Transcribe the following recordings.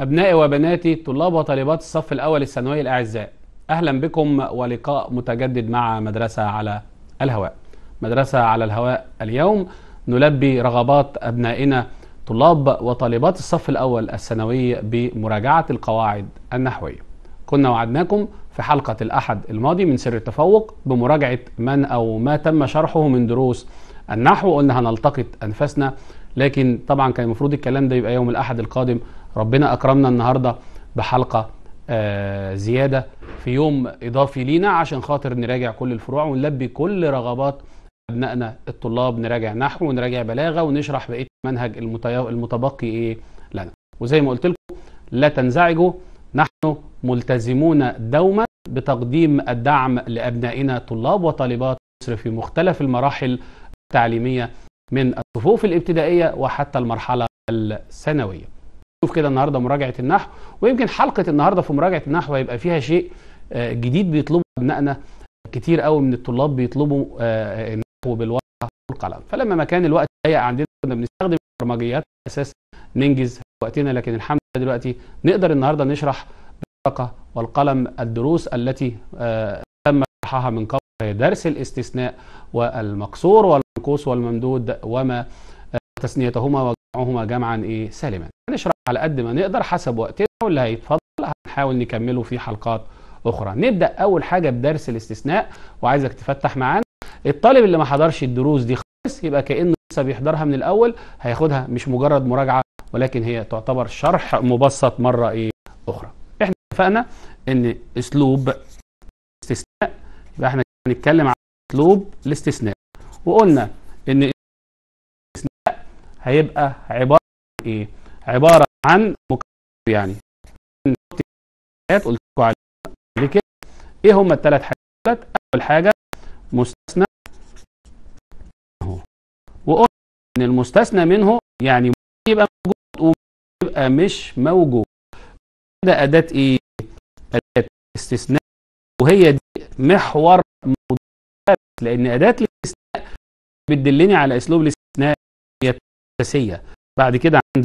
أبنائي وبناتي طلاب وطالبات الصف الأول الثانوي الأعزاء أهلا بكم ولقاء متجدد مع مدرسة على الهواء مدرسة على الهواء اليوم نلبي رغبات أبنائنا طلاب وطالبات الصف الأول الثانوي بمراجعة القواعد النحوية كنا وعدناكم في حلقة الأحد الماضي من سر التفوق بمراجعة من أو ما تم شرحه من دروس النحو قلنا هنلتقط أنفسنا لكن طبعا كان المفروض الكلام ده يبقى يوم الأحد القادم ربنا أكرمنا النهاردة بحلقة آه، زيادة في يوم إضافي لينا عشان خاطر نراجع كل الفروع ونلبي كل رغبات أبنائنا الطلاب نراجع نحو ونراجع بلاغة ونشرح بقية المنهج المتبقي إيه لنا وزي ما قلت لكم لا تنزعجوا نحن ملتزمون دوما بتقديم الدعم لأبنائنا طلاب وطالبات مصر في مختلف المراحل التعليمية من الصفوف الابتدائية وحتى المرحلة الثانوية شوف كده النهارده مراجعه النحو ويمكن حلقه النهارده في مراجعه النحو هيبقى فيها شيء آه، جديد بيطلبه ابنائنا كتير قوي من الطلاب بيطلبوا آه، النحو بالورقه والقلم فلما ما كان الوقت ضيق عندنا كنا بنستخدم البرمجيات اساس ننجز وقتنا لكن الحمد لله دلوقتي نقدر النهارده نشرح بالورقه والقلم الدروس التي آه، تم شرحها من قبل درس الاستثناء والمقصور والمنقوص والممدود وما تسنيتهما وجمعهما جمعا ايه سالما هنشرح على قد ما نقدر حسب وقتنا واللي هيتفضل هنحاول نكمله في حلقات اخرى نبدا اول حاجه بدرس الاستثناء وعايزك تفتح معانا الطالب اللي ما حضرش الدروس دي خالص يبقى كانه لسه بيحضرها من الاول هياخدها مش مجرد مراجعه ولكن هي تعتبر شرح مبسط مره ايه اخرى احنا اتفقنا ان اسلوب الاستثناء يبقى احنا هنتكلم عن اسلوب الاستثناء وقلنا ان هيبقى عبارة عن ايه عبارة عن مكتب يعني قلت لكم عليها كده ايه هما الثلاث حاجات اول حاجة مستثنى وقلت ان المستثنى منه يعني يبقى موجود ويبقى مش موجود ده أداة إيه؟ أداة استثناء وهي دي محور موضوع لأن أداة الاستثناء بتدلني على أسلوب الاستثناء اساسيه بعد كده عندي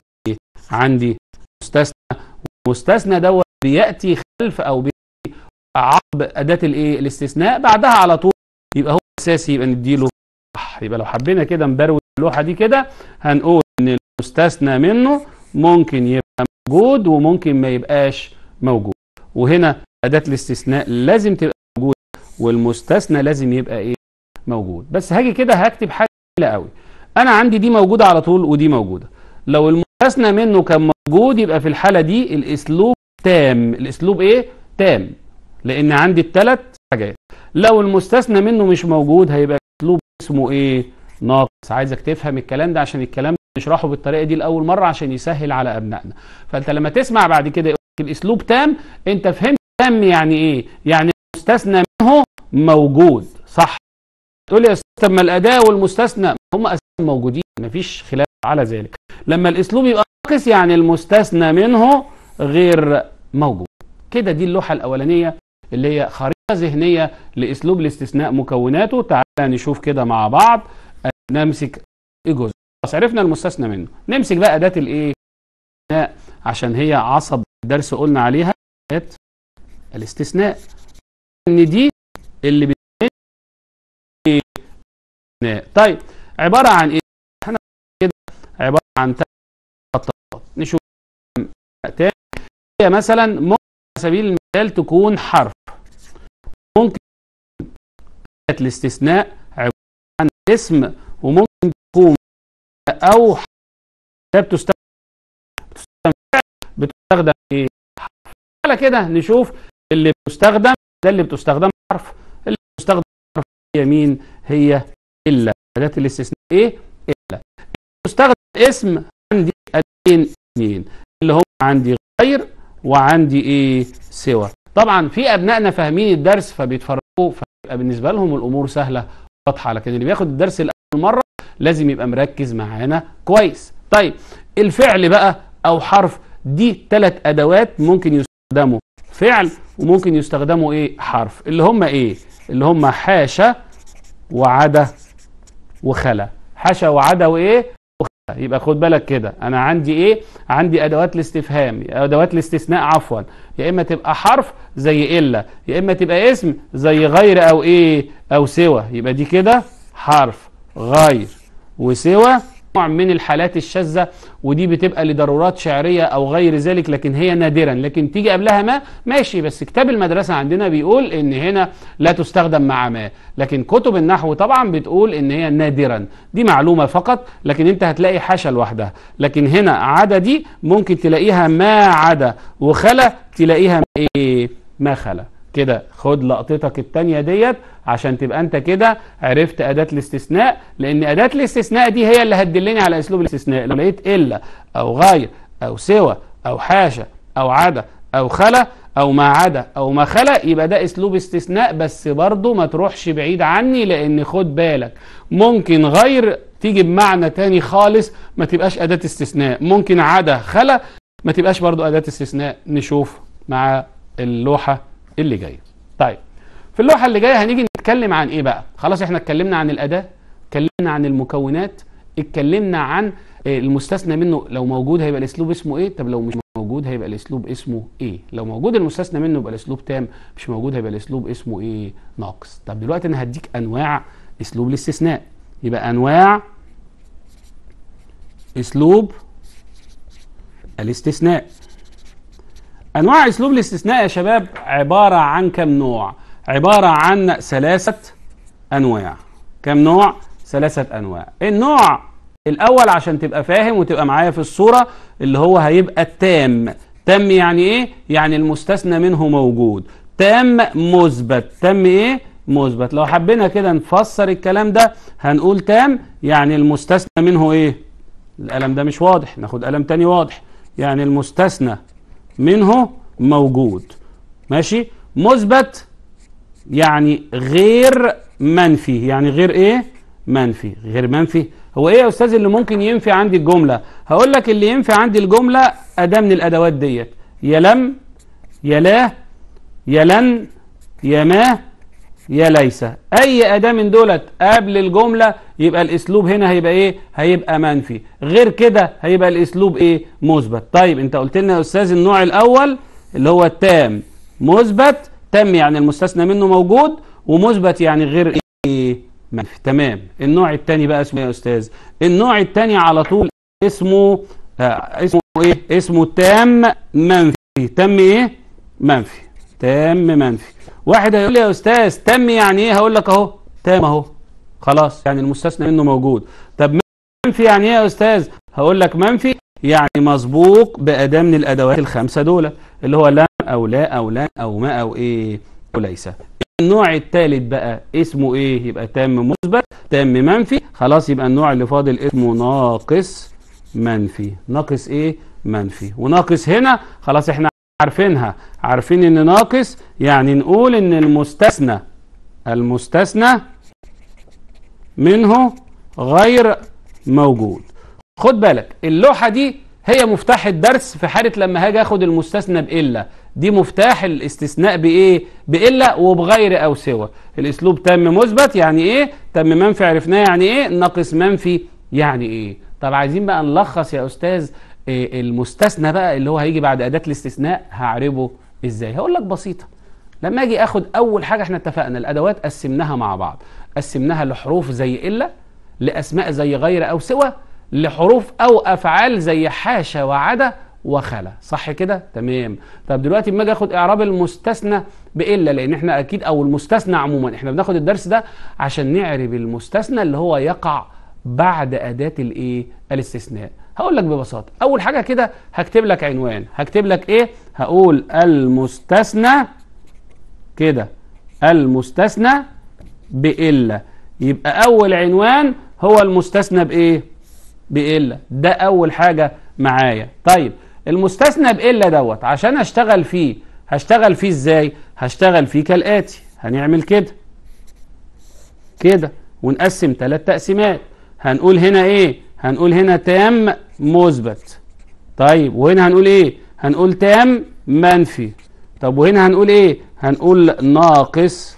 عندي مستثنى المستثنى دوت بياتي خلف او بياتي عقب اداه الايه الاستثناء بعدها على طول يبقى هو اساسي يبقى نديله صح يبقى لو حبينا كده نبروز اللوحه دي كده هنقول ان المستثنى منه ممكن يبقى موجود وممكن ما يبقاش موجود وهنا اداه الاستثناء لازم تبقى موجوده والمستثنى لازم يبقى ايه موجود بس هاجي كده هكتب حاجه قوي انا عندي دي موجوده على طول ودي موجوده لو المستثنى منه كان موجود يبقى في الحاله دي الاسلوب تام الاسلوب ايه تام لان عندي الثلاث حاجات لو المستثنى منه مش موجود هيبقى الاسلوب اسمه ايه ناقص عايزك تفهم الكلام ده عشان الكلام نشرحه بالطريقه دي لاول مره عشان يسهل على ابنائنا فانت لما تسمع بعد كده الاسلوب تام انت فهمت تام يعني ايه يعني المستثنى منه موجود صح تقول يا طب ما الاداء والمستثنى هم اساسا موجودين مفيش خلاف على ذلك لما الاسلوب يبقى ناقص يعني المستثنى منه غير موجود كده دي اللوحه الاولانيه اللي هي خريطه ذهنيه لاسلوب الاستثناء مكوناته تعالى نشوف كده مع بعض آه، نمسك جزء خلاص عرفنا المستثنى منه نمسك بقى اداه الايه عشان هي عصب الدرس قلنا عليها الاستثناء ان دي اللي ماء طيب عباره عن ايه احنا كده عباره عن خطوات نشوف تاني هي مثلا ممكن على سبيل المثال تكون حرف ممكن الاستثناء عباره عن اسم وممكن تكون او حرف بتستخدم بتستخدم ايه على كده نشوف اللي بتستخدم ده اللي بتستخدم حرف اللي بتستخدم حرف هي مين هي إلا أداة الاستثناء إيه؟ إلا استخدم اسم عندي أدين اثنين اللي هم عندي غير وعندي إيه؟ سوى طبعا في أبنائنا فاهمين الدرس فبيتفرجوا فبيبقى بالنسبة لهم الأمور سهلة واضحة لكن اللي بياخد الدرس لاول مرة لازم يبقى مركز معانا كويس طيب الفعل بقى أو حرف دي ثلاث أدوات ممكن يستخدموا فعل وممكن يستخدموا ايه حرف اللي هم ايه اللي هم حاشا وعدا وخلا حشا وعدا وايه وخلا يبقى خد بالك كده انا عندي ايه عندي ادوات الاستفهام ادوات الاستثناء عفوا يا اما تبقى حرف زي الا يا اما تبقى اسم زي غير او ايه او سوى يبقى دي كده حرف غير وسوى نوع من الحالات الشاذة ودي بتبقى لضرورات شعرية أو غير ذلك لكن هي نادرا لكن تيجي قبلها ما ماشي بس كتاب المدرسة عندنا بيقول إن هنا لا تستخدم مع ما لكن كتب النحو طبعا بتقول إن هي نادرا دي معلومة فقط لكن أنت هتلاقي حاشا لوحدها لكن هنا عدا دي ممكن تلاقيها ما عدا وخلا تلاقيها إيه ما خلا كده خد لقطتك التانية ديت عشان تبقى انت كده عرفت اداه الاستثناء لان اداه الاستثناء دي هي اللي هتدلني على اسلوب الاستثناء لو لقيت الا او غير او سوى او حاشا او عدا او خلا او ما عدا او ما خلا يبقى ده اسلوب استثناء بس برضه ما تروحش بعيد عني لان خد بالك ممكن غير تيجي بمعنى تاني خالص ما تبقاش اداه استثناء ممكن عدا خلا ما تبقاش برضه اداه استثناء نشوف مع اللوحه اللي جايه طيب في اللوحه اللي جايه هنيجي هنتكلم عن ايه بقى خلاص احنا اتكلمنا عن الاداه اتكلمنا عن المكونات اتكلمنا عن آه، المستثنى منه لو موجود هيبقى الاسلوب اسمه ايه طب لو مش موجود هيبقى الاسلوب اسمه ايه لو موجود المستثنى منه يبقى الاسلوب تام مش موجود هيبقى الاسلوب اسمه ايه ناقص طب دلوقتي انا هديك انواع اسلوب الاستثناء يبقى انواع اسلوب الاستثناء انواع اسلوب الاستثناء يا شباب عباره عن كم نوع عبارة عن ثلاثة أنواع كم نوع؟ ثلاثة أنواع النوع الأول عشان تبقى فاهم وتبقى معايا في الصورة اللي هو هيبقى التام تم يعني إيه؟ يعني المستثنى منه موجود تام مثبت تم إيه؟ مثبت لو حبينا كده نفسر الكلام ده هنقول تام يعني المستثنى منه إيه؟ القلم ده مش واضح ناخد قلم تاني واضح يعني المستثنى منه موجود ماشي مثبت يعني غير منفي يعني غير ايه منفي غير منفي هو ايه يا استاذ اللي ممكن ينفي عندي الجمله هقول لك اللي ينفي عندي الجمله اداه من الادوات ديت يا لم يا لا يا لن يا ما يا ليس اي اداه من دولت قبل الجمله يبقى الاسلوب هنا هيبقى ايه هيبقى منفي غير كده هيبقى الاسلوب ايه مثبت طيب انت قلت لنا يا استاذ النوع الاول اللي هو التام مثبت تم يعني المستثنى منه موجود ومثبت يعني غير ايه منفي تمام النوع الثاني بقى اسمه ايه يا استاذ النوع الثاني على طول اسمه آه اسمه ايه اسمه تام منفي تم ايه منفي تام منفي واحد هيقول لي يا استاذ تم يعني ايه هقول لك اهو تام اهو خلاص يعني المستثنى منه موجود طب منفي يعني ايه يا استاذ هقول لك منفي يعني مسبوق بأداة من الأدوات الخمسة دول اللي هو لم أو لا أو لن أو ما أو إيه أو ليس النوع الثالث بقى اسمه إيه يبقى تام مثبت تام منفي خلاص يبقى النوع اللي فاضل اسمه ناقص منفي ناقص إيه منفي وناقص هنا خلاص إحنا عارفينها عارفين إن ناقص يعني نقول إن المستثنى المستثنى منه غير موجود خد بالك اللوحة دي هي مفتاح الدرس في حالة لما هاجي اخد المستثنى بإلا دي مفتاح الاستثناء بإيه بإلا وبغير أو سوى الأسلوب تم مثبت يعني إيه تم منفي عرفناه يعني إيه ناقص منفي يعني إيه طب عايزين بقى نلخص يا أستاذ إيه المستثنى بقى اللي هو هيجي بعد أداة الاستثناء هعربه إزاي هقول لك بسيطة لما أجي أخد أول حاجة إحنا اتفقنا الأدوات قسمناها مع بعض قسمناها لحروف زي إلا لأسماء زي غير أو سوى لحروف او افعال زي حاشا وعدا وخلا صح كده تمام طب دلوقتي اما اجي اخد اعراب المستثنى بالا لان احنا اكيد او المستثنى عموما احنا بناخد الدرس ده عشان نعرب المستثنى اللي هو يقع بعد اداه الايه الاستثناء هقول لك ببساطه اول حاجه كده هكتب لك عنوان هكتب لك ايه هقول المستثنى كده المستثنى بالا يبقى اول عنوان هو المستثنى بايه بإلا ده أول حاجة معايا طيب المستثنى بإلا دوت عشان أشتغل فيه هشتغل فيه إزاي هشتغل فيه كالآتي هنعمل كده كده ونقسم ثلاث تقسيمات هنقول هنا إيه هنقول هنا تام مثبت طيب وهنا هنقول إيه هنقول تام منفي طب وهنا هنقول إيه هنقول ناقص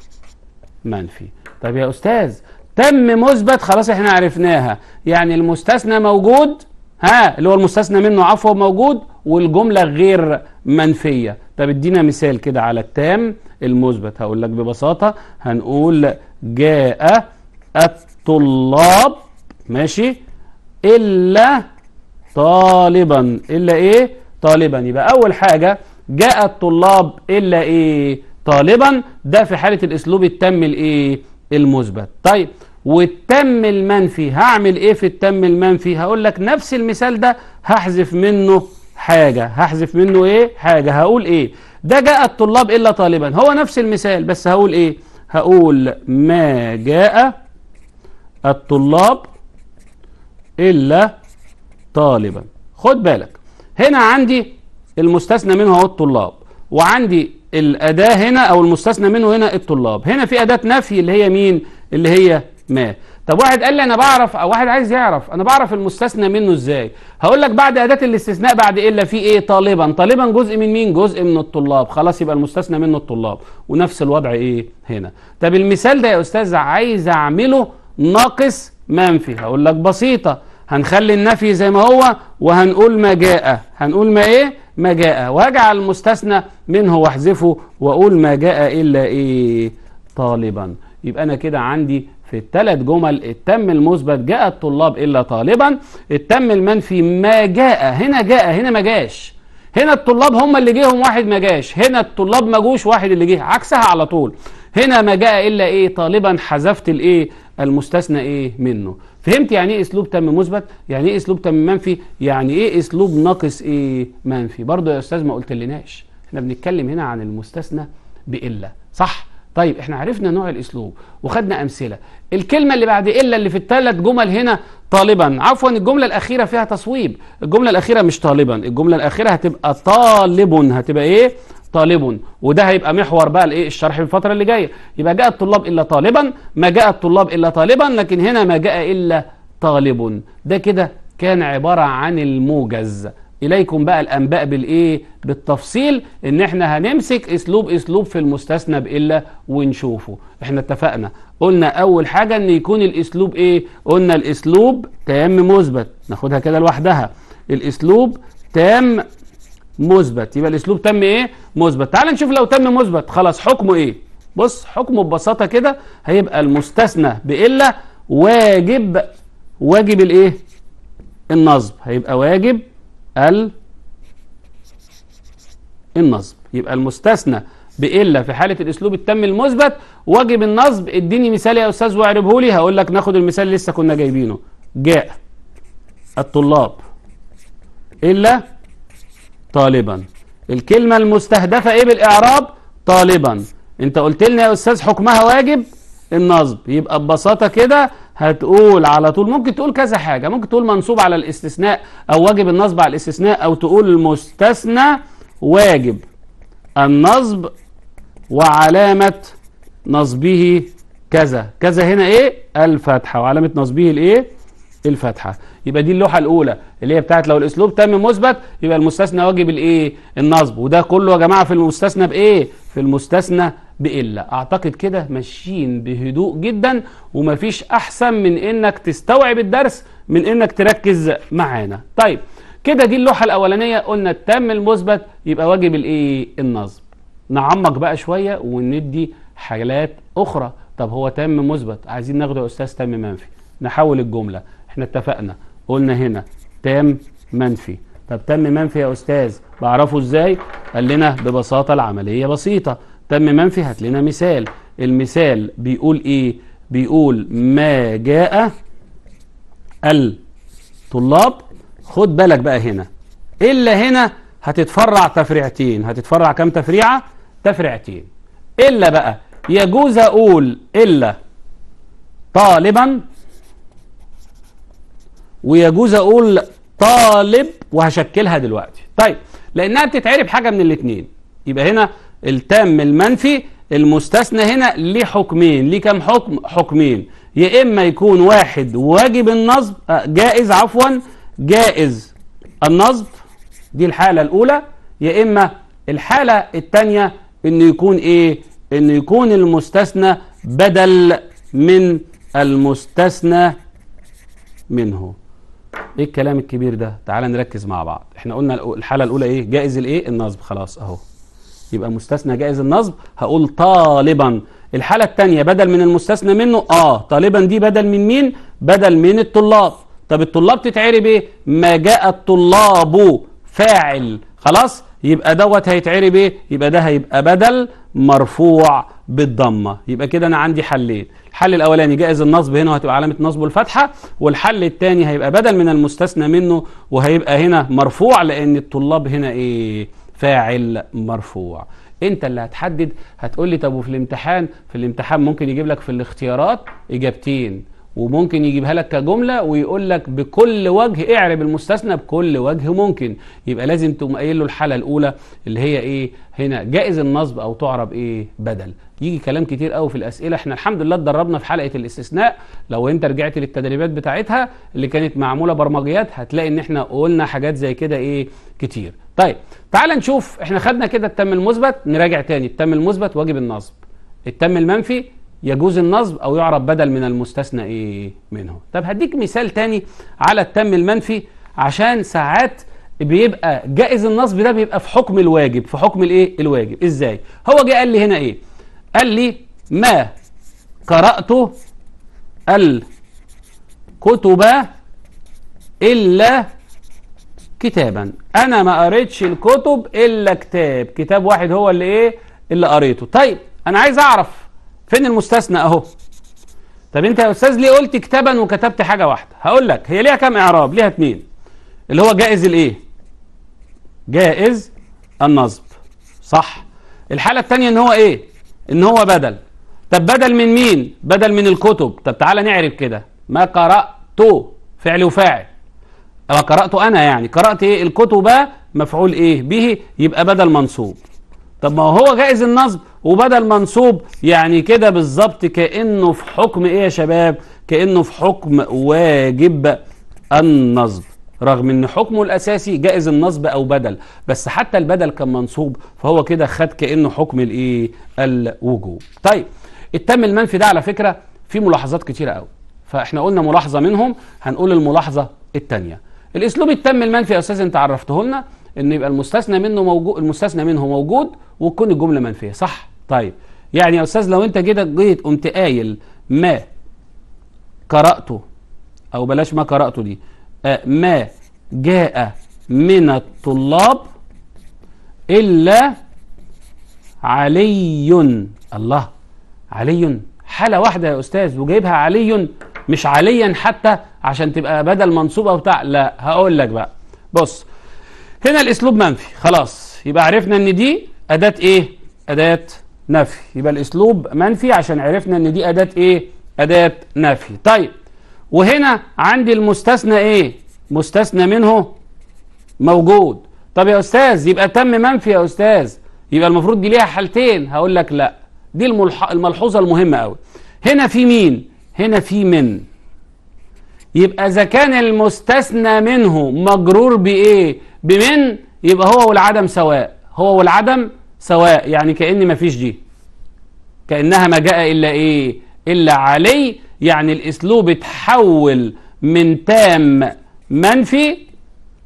منفي طب يا أستاذ تم مثبت خلاص احنا عرفناها يعني المستثنى موجود ها اللي هو المستثنى منه عفوا موجود والجملة غير منفية طب ادينا مثال كده على التام المثبت هقول لك ببساطة هنقول جاء الطلاب ماشي إلا طالبا إلا إيه طالبا يبقى أول حاجة جاء الطلاب إلا إيه طالبا ده في حالة الأسلوب التام الإيه المثبت طيب والتم المنفي هعمل ايه في التم المنفي هقول لك نفس المثال ده هحذف منه حاجة هحذف منه ايه حاجة هقول ايه ده جاء الطلاب الا طالبا هو نفس المثال بس هقول ايه هقول ما جاء الطلاب الا طالبا خد بالك هنا عندي المستثنى منه هو الطلاب وعندي الأداة هنا أو المستثنى منه هنا الطلاب هنا في أداة نفي اللي هي مين اللي هي مال طب واحد قال لي انا بعرف او واحد عايز يعرف انا بعرف المستثنى منه ازاي هقول لك بعد اداه الاستثناء بعد إيه الا في ايه طالبا طالبا جزء من مين جزء من الطلاب خلاص يبقى المستثنى منه الطلاب ونفس الوضع ايه هنا طب المثال ده يا استاذ عايز اعمله ناقص منفي هقول لك بسيطه هنخلي النفي زي ما هو وهنقول ما جاء هنقول ما ايه ما جاء واجعل المستثنى منه واحذفه واقول ما جاء الا ايه طالبا يبقى انا كده عندي في الثلاث جمل التم المثبت جاء الطلاب إلا طالبا التم المنفي ما جاء هنا جاء هنا ما جاش هنا الطلاب هم اللي جيهم واحد ما جاش هنا الطلاب ما جوش واحد اللي جه عكسها على طول هنا ما جاء إلا إيه طالبا حذفت الإيه المستثنى إيه منه فهمت يعني ايه اسلوب تم مثبت يعني ايه اسلوب تم منفي يعني ايه اسلوب ناقص ايه منفي برضه يا استاذ ما قلت لناش احنا بنتكلم هنا عن المستثنى بالا صح طيب احنا عرفنا نوع الاسلوب وخدنا امثله الكلمه اللي بعد الا اللي في الثلاث جمل هنا طالبا عفوا الجمله الاخيره فيها تصويب الجمله الاخيره مش طالبا الجمله الاخيره هتبقى طالب هتبقى ايه طالب وده هيبقى محور بقى الايه الشرح في الفتره اللي جايه يبقى جاء الطلاب الا طالبا ما جاء الطلاب الا طالبا لكن هنا ما جاء الا طالب ده كده كان عباره عن الموجز إليكم بقى الأنباء بالإيه بالتفصيل إن إحنا هنمسك أسلوب أسلوب في المستثنى بإلا ونشوفه إحنا اتفقنا قلنا أول حاجة إن يكون الأسلوب إيه قلنا الأسلوب تام مثبت ناخدها كده لوحدها الأسلوب تام مثبت يبقى الأسلوب تم إيه مثبت تعال نشوف لو تم مثبت خلاص حكمه إيه بص حكمه ببساطة كده هيبقى المستثنى بإلا واجب واجب الإيه النصب هيبقى واجب ال النصب يبقى المستثنى بإلا في حالة الأسلوب التام المثبت واجب النصب اديني مثال يا أستاذ واعربه لي هقول لك ناخد المثال اللي لسه كنا جايبينه جاء الطلاب إلا طالبا الكلمة المستهدفة إيه بالإعراب طالبا أنت قلت لنا يا أستاذ حكمها واجب النصب يبقى ببساطة كده هتقول على طول ممكن تقول كذا حاجة ممكن تقول منصوب على الاستثناء أو واجب النصب على الاستثناء أو تقول المستثنى واجب النصب وعلامة نصبه كذا كذا هنا ايه الفتحة وعلامة نصبه الايه الفتحة يبقى دي اللوحة الأولى اللي هي بتاعت لو الأسلوب تم مثبت يبقى المستثنى واجب الايه النصب وده كله يا جماعة في المستثنى بايه في المستثنى بإلا أعتقد كده ماشيين بهدوء جدا ومفيش أحسن من إنك تستوعب الدرس من إنك تركز معانا طيب كده دي اللوحة الأولانية قلنا التام المثبت يبقى واجب الإيه النصب نعمق بقى شوية وندي حالات أخرى طب هو تام مثبت عايزين ناخده يا أستاذ تام منفي نحول الجملة احنا اتفقنا قلنا هنا تام منفي طب تم منفي يا استاذ بعرفه ازاي قال لنا ببساطه العمليه بسيطه تم منفي هات لنا مثال المثال بيقول ايه بيقول ما جاء الطلاب خد بالك بقى هنا الا هنا هتتفرع تفريعتين هتتفرع كام تفريعه تفريعتين الا بقى يجوز اقول الا طالبا ويجوز اقول طالب وهشكلها دلوقتي طيب لانها بتتعرب حاجه من الاثنين يبقى هنا التام المنفي المستثنى هنا ليه حكمين ليه كام حكم حكمين يا اما يكون واحد واجب النصب آه، جائز عفوا جائز النصب دي الحاله الاولى يا اما الحاله الثانيه انه يكون ايه انه يكون المستثنى بدل من المستثنى منه ايه الكلام الكبير ده تعال نركز مع بعض احنا قلنا الحاله الاولى ايه جائز الايه النصب خلاص اهو يبقى مستثنى جائز النصب هقول طالبا الحالة الثانية بدل من المستثنى منه اه طالبا دي بدل من مين بدل من الطلاب طب الطلاب تتعرب ايه ما جاء الطلاب فاعل خلاص يبقى دوت هيتعرب ايه يبقى ده هيبقى بدل مرفوع بالضمه يبقى كده انا عندي حلين الحل الاولاني جائز النصب هنا وهتبقى علامه نصب الفتحه والحل الثاني هيبقى بدل من المستثنى منه وهيبقى هنا مرفوع لان الطلاب هنا ايه فاعل مرفوع انت اللي هتحدد هتقول لي طب وفي الامتحان في الامتحان ممكن يجيب لك في الاختيارات اجابتين وممكن يجيبها لك كجمله ويقول لك بكل وجه اعرب المستثنى بكل وجه ممكن يبقى لازم تقوم قايل له الحاله الاولى اللي هي ايه هنا جائز النصب او تعرب ايه بدل يجي كلام كتير قوي في الاسئله احنا الحمد لله اتدربنا في حلقه الاستثناء لو انت رجعت للتدريبات بتاعتها اللي كانت معموله برمجيات هتلاقي ان احنا قلنا حاجات زي كده ايه كتير طيب تعال نشوف احنا خدنا كده التم المثبت نراجع تاني التم المثبت واجب النصب التم المنفي يجوز النصب أو يعرب بدل من المستثنى إيه منه طب هديك مثال تاني على التم المنفي عشان ساعات بيبقى جائز النصب ده بيبقى في حكم الواجب في حكم الايه الواجب ازاي هو جه قال لي هنا ايه قال لي ما قرأت الكتب إلا كتابا أنا ما قريتش الكتب إلا كتاب كتاب واحد هو اللي إيه اللي قريته طيب أنا عايز أعرف فين المستثنى اهو طب انت يا استاذ ليه قلت كتابا وكتبت حاجه واحده هقول لك هي ليها كام اعراب ليها اتنين اللي هو جائز الايه جائز النصب صح الحاله الثانيه ان هو ايه ان هو بدل طب بدل من مين بدل من الكتب طب تعالى نعرف كده ما قرات فعل وفاعل قرات انا يعني قرات ايه الكتب مفعول ايه به يبقى بدل منصوب طب ما هو جائز النصب وبدل منصوب يعني كده بالظبط كأنه في حكم ايه يا شباب كأنه في حكم واجب النصب رغم ان حكمه الاساسي جائز النصب او بدل بس حتى البدل كان منصوب فهو كده خد كانه حكم الايه الوجوب طيب التم المنفي ده على فكره في ملاحظات كتيره قوي فاحنا قلنا ملاحظه منهم هنقول الملاحظه الثانيه الاسلوب التم المنفي يا استاذ انت عرفته لنا ان يبقى المستثنى منه موجود المستثنى منه موجود وتكون الجمله منفيه صح طيب يعني يا أستاذ لو أنت كده جيت قمت قايل ما قرأته أو بلاش ما قرأته دي آه، ما جاء من الطلاب إلا علي الله علي حالة واحدة يا أستاذ وجايبها علي مش عليا حتى عشان تبقى بدل منصوبه وبتاع بتاع لا هقول لك بقى بص هنا الأسلوب منفي خلاص يبقى عرفنا إن دي أداة إيه؟ أداة نفي يبقى الاسلوب منفي عشان عرفنا ان دي اداه ايه اداه نفي طيب وهنا عندي المستثنى ايه مستثنى منه موجود طب يا استاذ يبقى تم منفي يا استاذ يبقى المفروض دي ليها حالتين هقول لك لا دي الملحوظه المهمه قوي هنا في مين هنا في من يبقى اذا كان المستثنى منه مجرور بايه بمن يبقى هو والعدم سواء هو والعدم سواء يعني كأن ما فيش دي كأنها ما جاء إلا إيه إلا علي يعني الأسلوب اتحول من تام منفي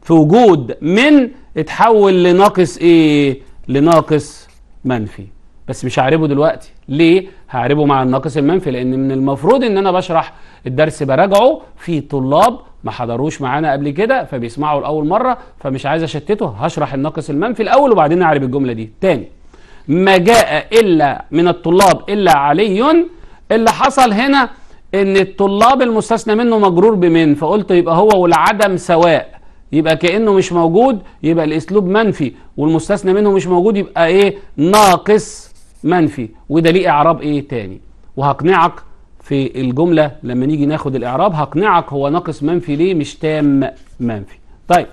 في وجود من اتحول لناقص إيه لناقص منفي بس مش هعربه دلوقتي ليه هعربه مع الناقص المنفي لأن من المفروض إن أنا بشرح الدرس براجعه في طلاب ما حضروش معانا قبل كده فبيسمعوا لاول مره فمش عايز اشتته هشرح الناقص المنفي الاول وبعدين اعرب الجمله دي تاني ما جاء الا من الطلاب الا علي اللي حصل هنا ان الطلاب المستثنى منه مجرور بمن فقلت يبقى هو والعدم سواء يبقى كانه مش موجود يبقى الاسلوب منفي والمستثنى منه مش موجود يبقى ايه ناقص منفي وده ليه اعراب ايه تاني وهقنعك في الجملة لما نيجي ناخد الإعراب هقنعك هو ناقص منفي ليه مش تام منفي طيب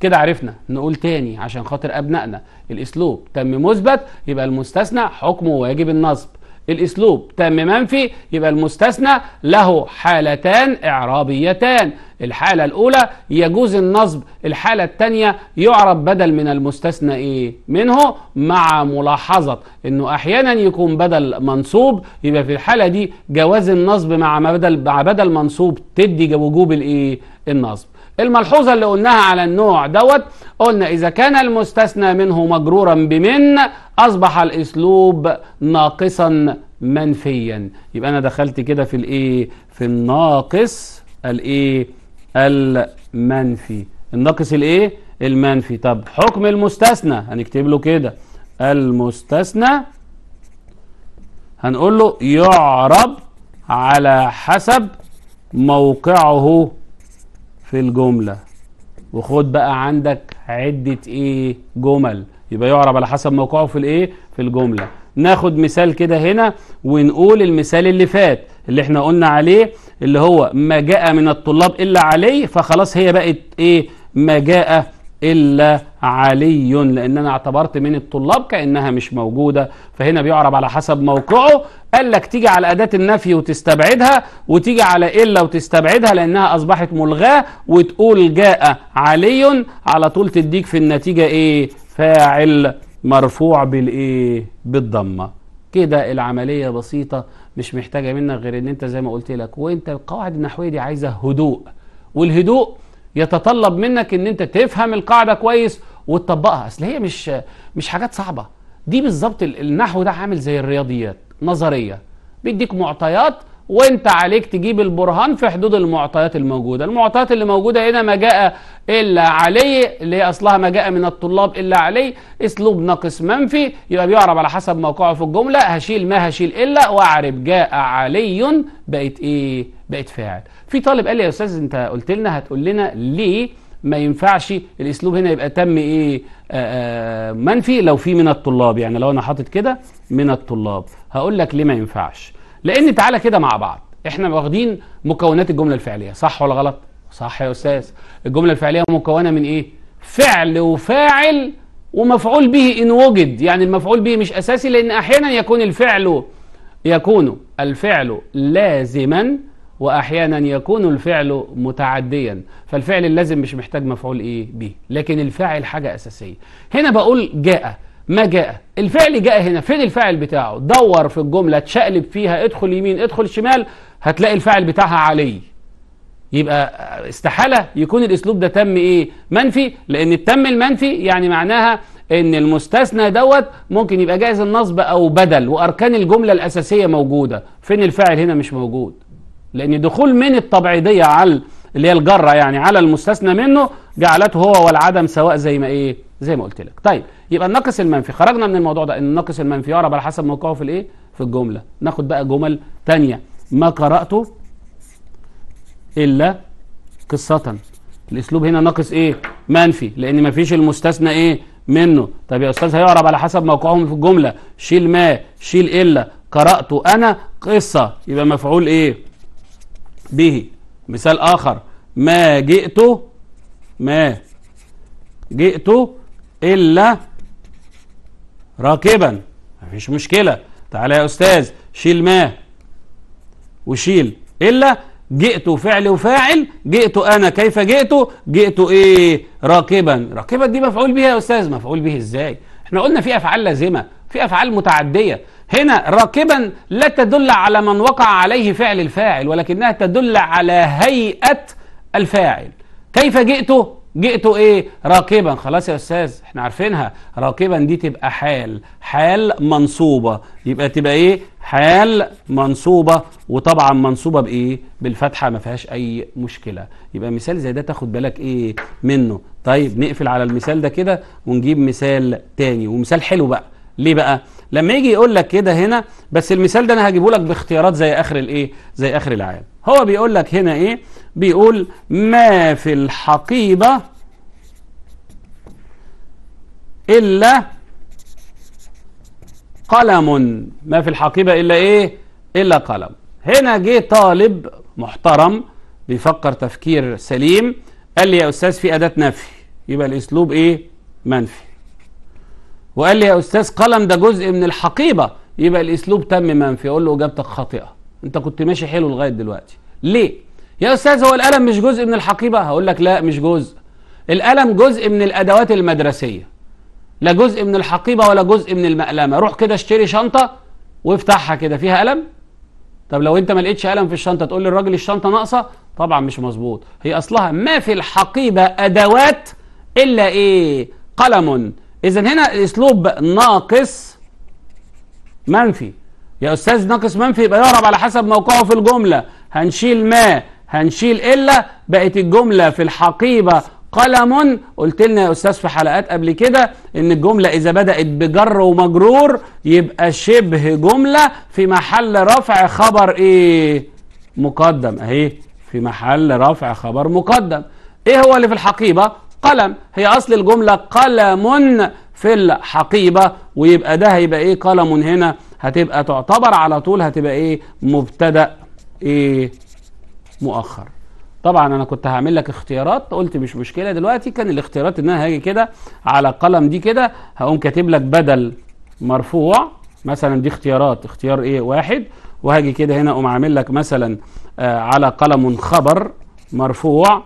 كده عرفنا نقول تاني عشان خاطر أبنائنا الأسلوب تم مثبت يبقى المستثنى حكمه واجب النصب الاسلوب تم منفي يبقى المستثنى له حالتان اعرابيتان الحاله الاولى يجوز النصب الحاله الثانيه يعرب بدل من المستثنى ايه منه مع ملاحظه انه احيانا يكون بدل منصوب يبقى في الحاله دي جواز النصب مع بدل مع بدل منصوب تدي وجوب الايه النصب الملحوظة اللي قلناها على النوع دوت قلنا إذا كان المستثنى منه مجرورا بمن أصبح الأسلوب ناقصا منفيا يبقى أنا دخلت كده في الإيه في الناقص الإيه المنفي الناقص الإيه المنفي طب حكم المستثنى هنكتب له كده المستثنى هنقول له يعرب على حسب موقعه في الجملة وخد بقى عندك عدة ايه جمل يبقى يعرب على حسب موقعه في الايه في الجملة ناخد مثال كده هنا ونقول المثال اللي فات اللي احنا قلنا عليه اللي هو ما جاء من الطلاب إلا علي فخلاص هي بقت ايه ما جاء إلا علي لأن أنا اعتبرت من الطلاب كأنها مش موجودة فهنا بيعرب على حسب موقعه قال لك تيجي على أداة النفي وتستبعدها وتيجي على إلا وتستبعدها لأنها أصبحت ملغاة وتقول جاء علي على طول تديك في النتيجة إيه فاعل مرفوع بالإيه بالضمة كده العملية بسيطة مش محتاجة منك غير ان انت زي ما قلت لك وانت القواعد النحوية دي عايزة هدوء والهدوء يتطلب منك ان انت تفهم القاعدة كويس وتطبقها اصل هي مش مش حاجات صعبة دي بالظبط النحو ده عامل زي الرياضيات نظريه بيديك معطيات وانت عليك تجيب البرهان في حدود المعطيات الموجوده المعطيات اللي موجوده هنا ما جاء الا عليه اللي هي اصلها ما جاء من الطلاب الا عليه اسلوب ناقص منفي يبقى بيعرب على حسب موقعه في الجمله هشيل ما هشيل الا واعرب جاء علي بقت ايه بقت فاعل في طالب قال لي يا استاذ انت قلت لنا هتقول لنا ليه ما ينفعش الاسلوب هنا يبقى تم ايه آه، آه، منفي لو في من الطلاب يعني لو انا حاطط كده من الطلاب هقول لك ليه ما ينفعش لان تعالى كده مع بعض احنا واخدين مكونات الجمله الفعليه صح ولا غلط صح يا استاذ الجمله الفعليه مكونه من ايه فعل وفاعل ومفعول به ان وجد يعني المفعول به مش اساسي لان احيانا يكون الفعل يكون الفعل لازما واحيانا يكون الفعل متعديا فالفعل اللازم مش محتاج مفعول ايه به لكن الفاعل حاجه اساسيه هنا بقول جاء ما جاء الفعل جاء هنا فين الفاعل بتاعه دور في الجملة تشقلب فيها ادخل يمين ادخل شمال هتلاقي الفاعل بتاعها علي يبقى استحالة يكون الاسلوب ده تم ايه منفي لان التم المنفي يعني معناها ان المستثنى دوت ممكن يبقى جائز النصب او بدل واركان الجملة الاساسية موجودة فين الفاعل هنا مش موجود لان دخول من التبعيديه على اللي هي الجرة يعني على المستثنى منه جعلته هو والعدم سواء زي ما ايه زي ما قلت لك طيب يبقى الناقص المنفي خرجنا من الموضوع ده ان الناقص المنفي يعرب على حسب موقعه في الايه في الجمله ناخد بقى جمل ثانيه ما قراته الا قصه الاسلوب هنا ناقص ايه منفي لان ما فيش المستثنى ايه منه طب يا استاذ هيعرب على حسب موقعهم في الجمله شيل ما شيل الا قرات انا قصه يبقى مفعول ايه به مثال اخر ما جئت ما جئت الا راكبا مفيش مشكلة تعالى يا أستاذ شيل ما وشيل إلا جئت فعل وفاعل جئت أنا كيف جئت جئت إيه راكبا راكبا دي مفعول بها يا أستاذ مفعول به إزاي احنا قلنا في أفعال لازمة في أفعال متعدية هنا راكبا لا تدل على من وقع عليه فعل الفاعل ولكنها تدل على هيئة الفاعل كيف جئت جئت ايه راكبا خلاص يا استاذ احنا عارفينها راكبا دي تبقى حال حال منصوبه يبقى تبقى ايه حال منصوبه وطبعا منصوبه بايه بالفتحه ما فيهاش اي مشكله يبقى مثال زي ده تاخد بالك ايه منه طيب نقفل على المثال ده كده ونجيب مثال تاني ومثال حلو بقى ليه بقى لما يجي يقول لك كده هنا بس المثال ده انا هجيبه لك باختيارات زي اخر الايه زي اخر العام هو بيقول لك هنا ايه بيقول ما في الحقيبه الا قلم ما في الحقيبه الا ايه الا قلم هنا جه طالب محترم بيفكر تفكير سليم قال لي يا استاذ في اداه نفي يبقى الاسلوب ايه منفي وقال لي يا أستاذ قلم ده جزء من الحقيبة يبقى الأسلوب تم منفي أقول له إجابتك خاطئة أنت كنت ماشي حلو لغاية دلوقتي ليه؟ يا أستاذ هو القلم مش جزء من الحقيبة؟ هقول لك لا مش جزء القلم جزء من الأدوات المدرسية لا جزء من الحقيبة ولا جزء من المقلمة روح كده اشتري شنطة وافتحها كده فيها قلم طب لو انت ما لقيتش قلم في الشنطه تقول للراجل الشنطه ناقصه طبعا مش مظبوط هي اصلها ما في الحقيبه ادوات الا ايه قلم اذا هنا الاسلوب ناقص منفي يا استاذ ناقص منفي يبقى يعرب على حسب موقعه في الجمله هنشيل ما هنشيل الا بقت الجمله في الحقيبه قلم قلت لنا يا استاذ في حلقات قبل كده ان الجمله اذا بدات بجر ومجرور يبقى شبه جمله في محل رفع خبر ايه مقدم اهي في محل رفع خبر مقدم ايه هو اللي في الحقيبه قلم هي أصل الجملة قلم في الحقيبة ويبقى ده هيبقى إيه قلم هنا هتبقى تعتبر على طول هتبقى إيه مبتدأ إيه مؤخر طبعا انا كنت هعمل لك اختيارات قلت مش مشكله دلوقتي كان الاختيارات ان انا هاجي كده على قلم دي كده هقوم كاتب لك بدل مرفوع مثلا دي اختيارات اختيار ايه واحد وهاجي كده هنا اقوم عامل لك مثلا آه على قلم خبر مرفوع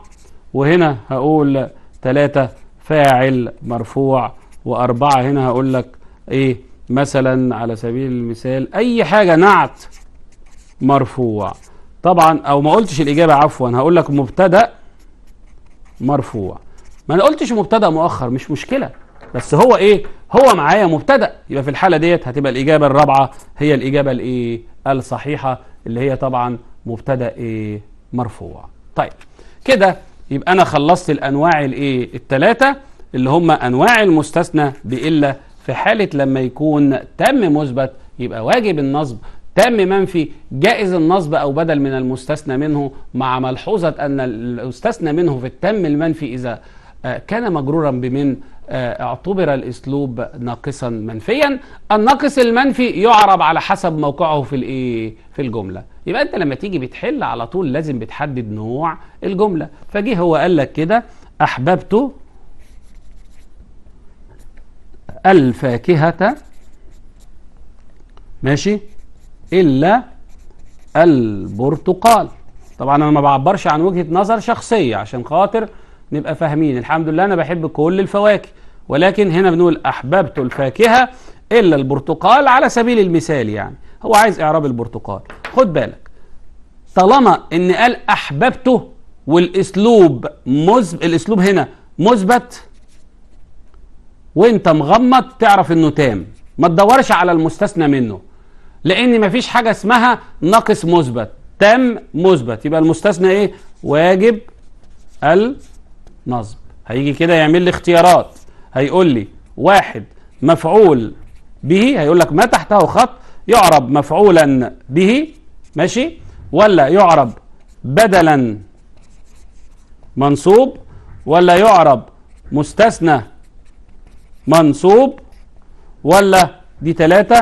وهنا هقول ثلاثة فاعل مرفوع وأربعة هنا هقول لك إيه مثلا على سبيل المثال أي حاجة نعت مرفوع طبعا أو ما قلتش الإجابة عفوا هقول لك مبتدأ مرفوع ما أنا قلتش مبتدأ مؤخر مش مشكلة بس هو إيه هو معايا مبتدأ يبقى في الحالة ديت هتبقى الإجابة الرابعة هي الإجابة الإيه الصحيحة اللي هي طبعا مبتدأ إيه مرفوع طيب كده يبقى أنا خلصت الأنواع الإيه التلاتة اللي هم أنواع المستثنى بإلا في حالة لما يكون تم مثبت يبقى واجب النصب تم منفي جائز النصب أو بدل من المستثنى منه مع ملحوظة أن المستثنى منه في التم المنفي إذا آه، كان مجرورا بمن آه، اعتبر الاسلوب ناقصا منفيا الناقص المنفي يعرب على حسب موقعه في الايه في الجمله يبقى انت لما تيجي بتحل على طول لازم بتحدد نوع الجمله فجه هو قال لك كده احببت الفاكهه ماشي الا البرتقال طبعا انا ما بعبرش عن وجهه نظر شخصيه عشان خاطر نبقى فاهمين الحمد لله انا بحب كل الفواكه ولكن هنا بنقول احببت الفاكهه الا البرتقال على سبيل المثال يعني هو عايز اعراب البرتقال خد بالك طالما ان قال احببته والاسلوب مز... الاسلوب هنا مثبت وانت مغمض تعرف انه تام ما تدورش على المستثنى منه لان مفيش حاجه اسمها ناقص مثبت تام مثبت يبقى المستثنى ايه واجب النصب هيجي كده يعمل لي اختيارات هيقول لي واحد مفعول به هيقول لك ما تحته خط يعرب مفعولا به ماشي ولا يعرب بدلا منصوب ولا يعرب مستثنى منصوب ولا دي ثلاثة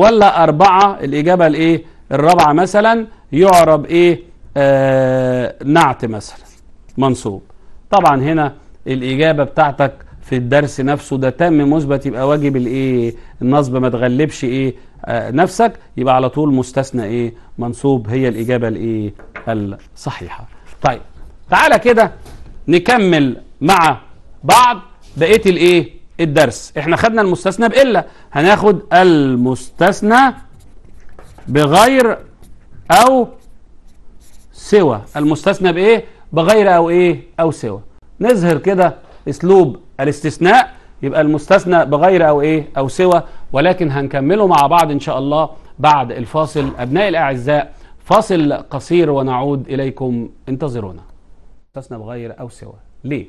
ولا أربعة الإجابة الإيه الرابعة مثلا يعرب إيه آه نعت مثلا منصوب طبعا هنا الإجابة بتاعتك في الدرس نفسه ده تم مثبت يبقى واجب الإيه النصب ما تغلبش إيه آه، نفسك يبقى على طول مستثنى ايه منصوب هي الاجابه الايه الصحيحه طيب تعالى كده نكمل مع بعض بقيه الايه الدرس احنا خدنا المستثنى بالا هناخد المستثنى بغير او سوى المستثنى بايه بغير او ايه او سوى نظهر كده اسلوب الاستثناء يبقى المستثنى بغير او ايه او سوى ولكن هنكمله مع بعض إن شاء الله بعد الفاصل أبنائي الأعزاء فاصل قصير ونعود إليكم انتظرونا مستثنى بغير أو سوى ليه؟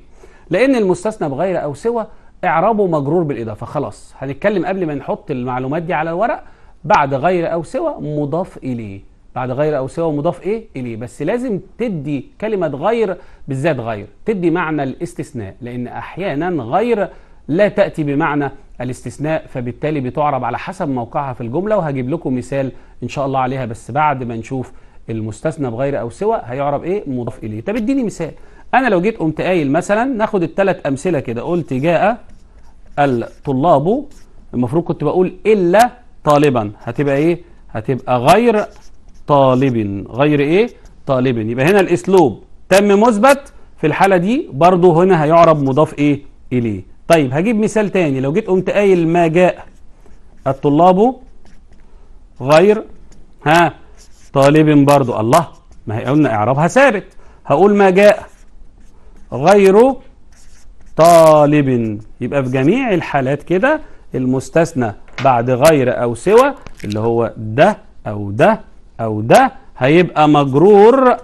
لأن المستثنى بغير أو سوى إعرابه مجرور بالإضافة خلاص هنتكلم قبل ما نحط المعلومات دي على الورق بعد غير أو سوى مضاف إليه بعد غير أو سوى مضاف إيه؟ إليه بس لازم تدي كلمة غير بالذات غير تدي معنى الاستثناء لأن أحيانا غير لا تأتي بمعنى الاستثناء فبالتالي بتعرب على حسب موقعها في الجملة وهجيب لكم مثال إن شاء الله عليها بس بعد ما نشوف المستثنى بغير أو سوى هيعرب إيه مضاف إليه طب اديني مثال أنا لو جيت قمت قايل مثلا ناخد الثلاث أمثلة كده قلت جاء الطلاب المفروض كنت بقول إلا طالبا هتبقى إيه هتبقى غير طالب غير إيه طالب يبقى هنا الأسلوب تم مثبت في الحالة دي برضو هنا هيعرب مضاف إيه إليه طيب هجيب مثال تاني لو جيت قمت قايل ما جاء الطلاب غير ها طالب برضو الله ما هي قلنا اعرابها ثابت هقول ما جاء غير طالب يبقى في جميع الحالات كده المستثنى بعد غير أو سوى اللي هو ده أو ده أو ده هيبقى مجرور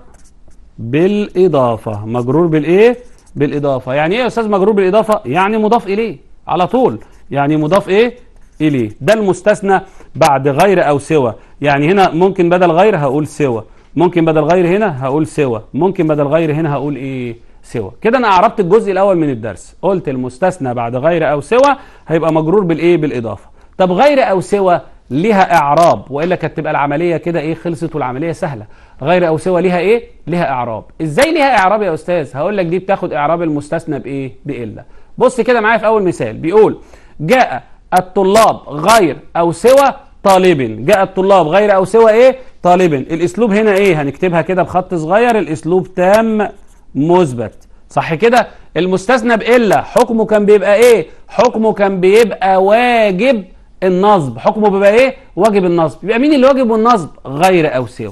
بالإضافة مجرور بالإيه؟ بالإضافة يعني إيه يا أستاذ مجرور بالإضافة يعني مضاف إليه على طول يعني مضاف إيه إليه ده المستثنى بعد غير أو سوى يعني هنا ممكن بدل غير هقول سوى ممكن بدل غير هنا هقول سوى ممكن بدل غير هنا هقول إيه سوى كده أنا عربت الجزء الأول من الدرس قلت المستثنى بعد غير أو سوى هيبقى مجرور بالإيه بالإضافة طب غير أو سوى ليها إعراب وإلا كانت تبقى العملية كده إيه خلصت والعملية سهلة غير أو سوى لها إيه؟ لها إعراب إزاي لها إعراب يا أستاذ؟ هقول لك دي بتاخد إعراب المستثنى بإيه؟ بإلا بص كده معايا في أول مثال بيقول جاء الطلاب غير أو سوى طالب جاء الطلاب غير أو سوى إيه؟ طالب الأسلوب هنا إيه؟ هنكتبها كده بخط صغير الأسلوب تام مثبت صح كده؟ المستثنى بإلا حكمه كان بيبقى إيه؟ حكمه كان بيبقى واجب النصب حكمه بيبقى إيه؟ واجب النصب يبقى مين اللي واجب والنصب؟ غير أو سوى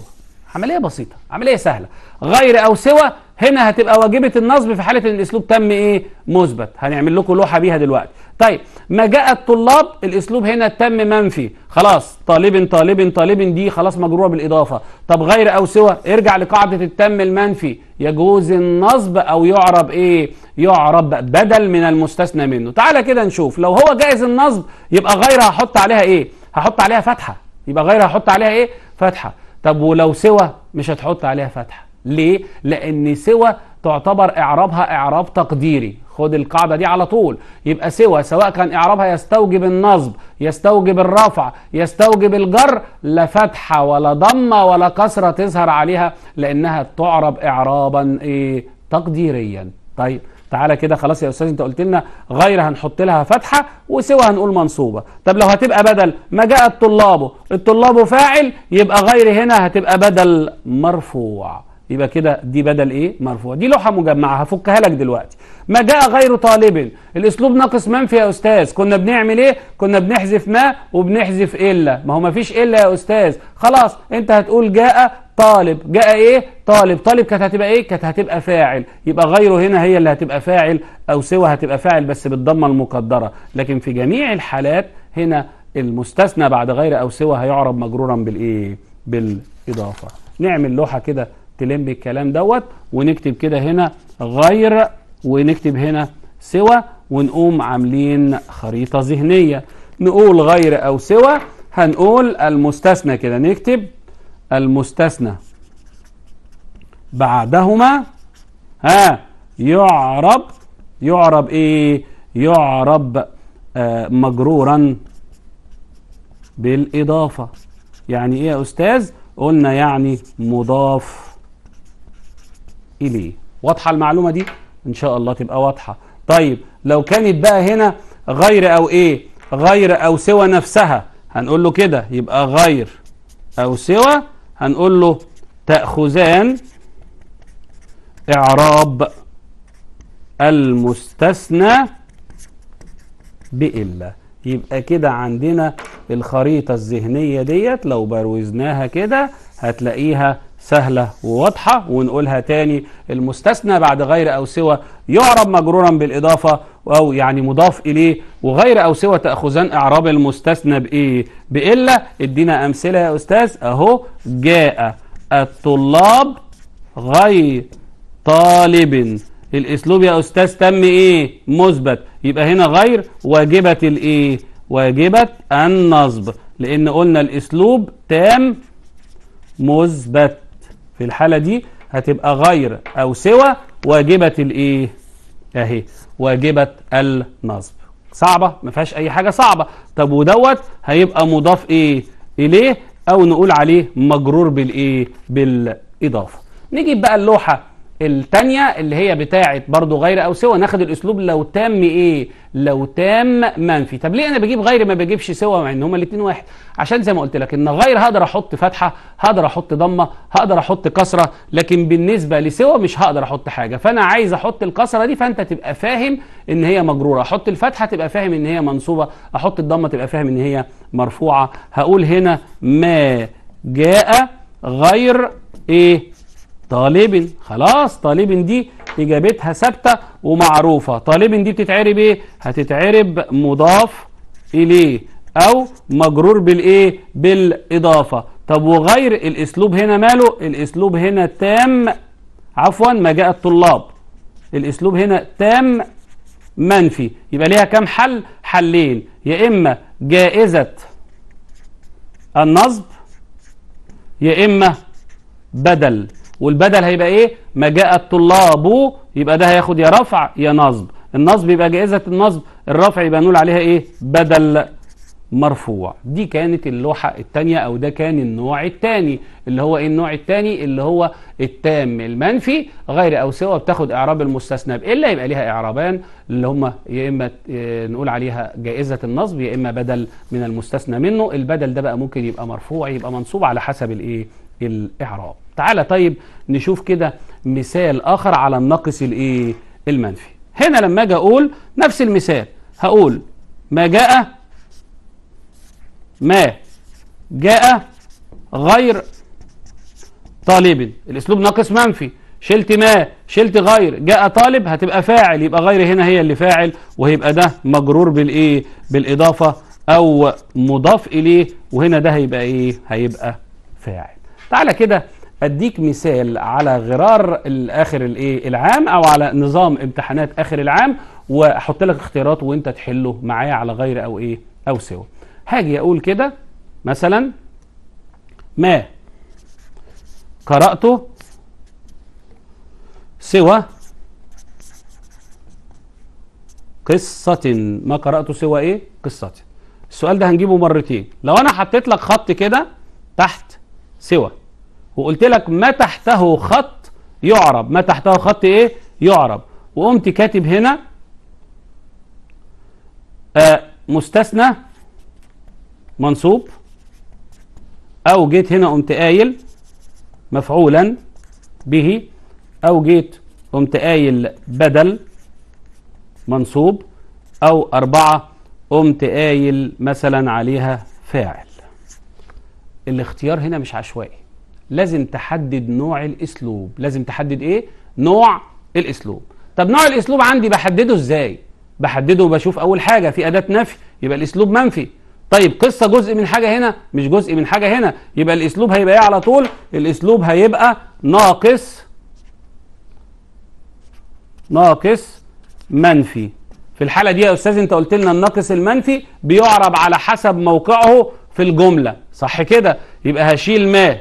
عملية بسيطة عملية سهلة غير أو سوى هنا هتبقى واجبة النصب في حالة إن الأسلوب تم إيه مثبت هنعمل لكم لوحة بيها دلوقتي طيب ما جاء الطلاب الأسلوب هنا تم منفي خلاص طالب طالب طالب دي خلاص مجروره بالإضافة طب غير أو سوى ارجع لقاعدة التم المنفي يجوز النصب أو يعرب إيه يعرب بدل من المستثنى منه تعالى كده نشوف لو هو جائز النصب يبقى غير هحط عليها إيه هحط عليها فتحة يبقى غير هحط عليها إيه فتحة طب ولو سوى مش هتحط عليها فتحة ليه؟ لأن سوى تعتبر إعرابها إعراب تقديري خد القاعدة دي على طول يبقى سوى سواء كان إعرابها يستوجب النصب يستوجب الرفع يستوجب الجر لا فتحة ولا ضمة ولا كسرة تظهر عليها لأنها تعرب إعرابا إيه؟ تقديريا طيب تعالى كده خلاص يا استاذ انت قلت لنا غير هنحط لها فتحه وسوى هنقول منصوبه طب لو هتبقى بدل ما جاء الطلاب الطلاب فاعل يبقى غير هنا هتبقى بدل مرفوع يبقى كده دي بدل ايه مرفوع دي لوحه مجمعه هفكها لك دلوقتي ما جاء غير طالب الاسلوب ناقص منفي يا استاذ كنا بنعمل ايه كنا بنحذف ما وبنحذف الا ما هو ما فيش الا يا استاذ خلاص انت هتقول جاء طالب جاء ايه طالب طالب كانت هتبقى ايه كانت هتبقى فاعل يبقى غيره هنا هي اللي هتبقى فاعل او سوى هتبقى فاعل بس بالضمه المقدره لكن في جميع الحالات هنا المستثنى بعد غير او سوى هيعرب مجرورا بالايه بالاضافه نعمل لوحه كده تلم الكلام دوت ونكتب كده هنا غير ونكتب هنا سوى ونقوم عاملين خريطه ذهنيه نقول غير او سوى هنقول المستثنى كده نكتب المستثنى بعدهما ها يعرب يعرب ايه يعرب آه مجرورا بالإضافة يعني ايه يا أستاذ قلنا يعني مضاف إليه واضحة المعلومة دي إن شاء الله تبقى واضحة طيب لو كانت بقى هنا غير أو إيه غير أو سوى نفسها هنقول له كده يبقى غير أو سوى هنقول له تأخذان إعراب المستثنى بإلا يبقى كده عندنا الخريطة الذهنية ديت لو بروزناها كده هتلاقيها سهلة وواضحة ونقولها تاني المستثنى بعد غير أو سوى يعرب مجرورا بالإضافة أو يعني مضاف إليه وغير أو سوى تأخذان إعراب المستثنى بإيه بإلا ادينا أمثلة يا أستاذ أهو جاء الطلاب غير طالب الأسلوب يا أستاذ تم إيه مثبت يبقى هنا غير واجبة الإيه واجبة النصب لأن قلنا الأسلوب تام مثبت في الحالة دي هتبقى غير أو سوى واجبة الإيه أهي واجبة النصب صعبة ما فيهاش أي حاجة صعبة طب ودوت هيبقى مضاف إيه إليه أو نقول عليه مجرور بالإيه بالإضافة نيجي بقى اللوحة التانية اللي هي بتاعة برضو غير أو سوى ناخد الأسلوب لو تام إيه لو تام منفي طب ليه أنا بجيب غير ما بجيبش سوى مع إن هما الاتنين واحد عشان زي ما قلت لك إن غير هقدر أحط فتحة هقدر أحط ضمة هقدر أحط كسرة لكن بالنسبة لسوى مش هقدر أحط حاجة فأنا عايز أحط الكسرة دي فأنت تبقى فاهم إن هي مجرورة أحط الفتحة تبقى فاهم إن هي منصوبة أحط الضمة تبقى فاهم إن هي مرفوعة هقول هنا ما جاء غير إيه طالب خلاص طالب دي إجابتها ثابتة ومعروفة طالب دي بتتعرب إيه هتتعرب مضاف إليه أو مجرور بالإيه بالإضافة طب وغير الأسلوب هنا ماله الأسلوب هنا تام عفوا ما جاء الطلاب الأسلوب هنا تام منفي يبقى ليها كام حل حلين يا إما جائزة النصب يا إما بدل والبدل هيبقى ايه ما جاء الطلاب يبقى ده هياخد يا رفع يا نصب النصب يبقى جائزة النصب الرفع يبقى نقول عليها ايه بدل مرفوع دي كانت اللوحة الثانيه او ده كان النوع الثاني اللي هو ايه النوع الثاني اللي هو التام المنفي غير او سوى بتاخد اعراب المستثنى الا يبقى ليها اعرابان اللي هما يا اما آه، نقول عليها جائزة النصب يا اما بدل من المستثنى منه البدل ده بقى ممكن يبقى مرفوع يبقى منصوب على حسب الايه الاعراب تعالى طيب نشوف كده مثال آخر على الناقص الإيه المنفي هنا لما أجي أقول نفس المثال هقول ما جاء ما جاء غير طالب الاسلوب ناقص منفي شلت ما شلت غير جاء طالب هتبقى فاعل يبقى غير هنا هي اللي فاعل وهيبقى ده مجرور بالايه بالاضافه او مضاف اليه وهنا ده هيبقى ايه هيبقى فاعل تعالى كده أديك مثال على غرار آخر الإيه العام أو على نظام امتحانات آخر العام وأحط لك اختيارات وأنت تحله معايا على غير أو إيه أو سوى هاجي أقول كده مثلا ما قرأته سوى قصة ما قرأته سوى إيه قصة السؤال ده هنجيبه مرتين لو أنا حطيت لك خط كده تحت سوى وقلت لك ما تحته خط يعرب ما تحته خط ايه يعرب وقمت كاتب هنا آه مستثنى منصوب او جيت هنا قمت قايل مفعولا به او جيت قمت قايل بدل منصوب او اربعه قمت قايل مثلا عليها فاعل الاختيار هنا مش عشوائي لازم تحدد نوع الاسلوب لازم تحدد ايه نوع الاسلوب طب نوع الاسلوب عندي بحدده ازاي بحدده وبشوف اول حاجه في اداه نفي يبقى الاسلوب منفي طيب قصه جزء من حاجه هنا مش جزء من حاجه هنا يبقى الاسلوب هيبقى ايه على طول الاسلوب هيبقى ناقص ناقص منفي في الحاله دي يا استاذ انت قلت لنا الناقص المنفي بيعرب على حسب موقعه في الجمله صح كده يبقى هشيل ما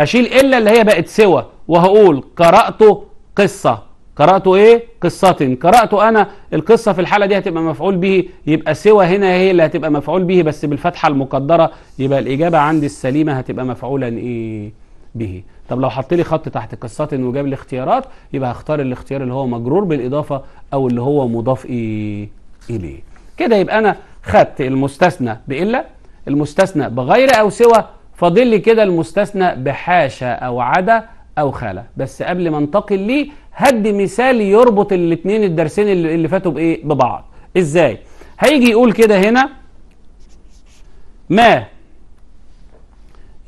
أشيل إلا اللي هي بقت سوى وهقول قرأته قصة قرأته إيه؟ قصة قرأته أنا القصة في الحالة دي هتبقى مفعول به يبقى سوى هنا هي اللي هتبقى مفعول به بس بالفتحة المقدرة يبقى الإجابة عندي السليمة هتبقى مفعولا إيه؟ به طب لو حط لي خط تحت قصه وجاب لي اختيارات يبقى هختار الاختيار اللي هو مجرور بالاضافه او اللي هو مضاف ايه اليه كده يبقى انا خدت المستثنى بالا المستثنى بغير او سوى فاضل لي كده المستثنى بحاشا أو عدا أو خلا بس قبل ما انتقل ليه هدي مثال يربط الاثنين الدرسين اللي فاتوا بإيه ببعض إزاي هيجي يقول كده هنا ما